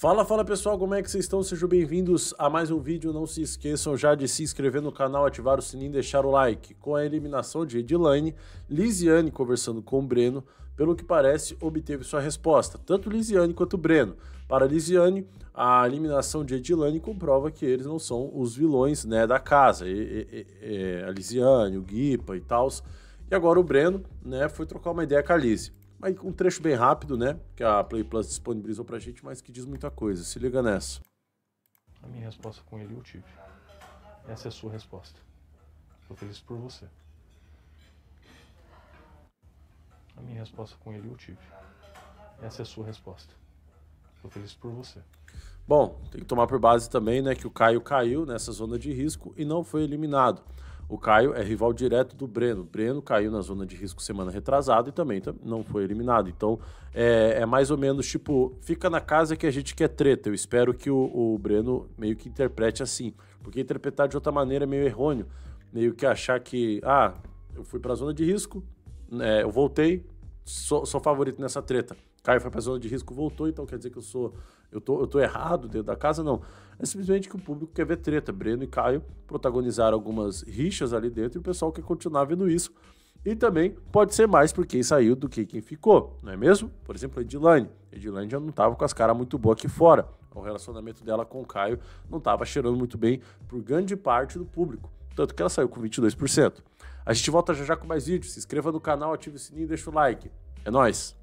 Fala, fala pessoal, como é que vocês estão? Sejam bem-vindos a mais um vídeo. Não se esqueçam já de se inscrever no canal, ativar o sininho e deixar o like. Com a eliminação de Edilane, Lisiane conversando com o Breno, pelo que parece, obteve sua resposta, tanto Lisiane quanto Breno. Para Lisiane, a eliminação de Edilane comprova que eles não são os vilões né, da casa. E, e, e, a Lisiane, o Guipa e tal. E agora o Breno né, foi trocar uma ideia com a Lise. Aí um trecho bem rápido, né? Que a Play Plus disponibilizou pra gente, mas que diz muita coisa. Se liga nessa. A minha resposta com ele eu tive. Essa é a sua resposta. Tô feliz por você. A minha resposta com ele eu tive. Essa é a sua resposta. Tô feliz por você. Bom, tem que tomar por base também, né, que o Caio caiu nessa zona de risco e não foi eliminado. O Caio é rival direto do Breno. Breno caiu na zona de risco semana retrasada e também não foi eliminado. Então é, é, mais ou menos tipo: fica na casa que a gente quer treta. Eu espero que o, o Breno meio que interprete assim. Porque interpretar de outra maneira é meio errôneo. Meio que achar que, ah, eu fui para a zona de risco, é, eu voltei, sou, sou favorito nessa treta. Caio foi para a zona de risco, voltou, então quer dizer que eu sou eu tô, eu tô errado dentro da casa, não. É simplesmente que o público quer ver treta. Breno e Caio protagonizaram algumas rixas ali dentro e o pessoal quer continuar vendo isso. E também pode ser mais por quem saiu do que quem ficou, não é mesmo? Por exemplo, a Edilane. Edilane já não tava com as caras muito boas aqui fora. O relacionamento dela com o Caio não tava cheirando muito bem por grande parte do público. Tanto que ela saiu com 22%. A gente volta já já com mais vídeos. Se inscreva no canal, ative o sininho e deixa o like. É nóis!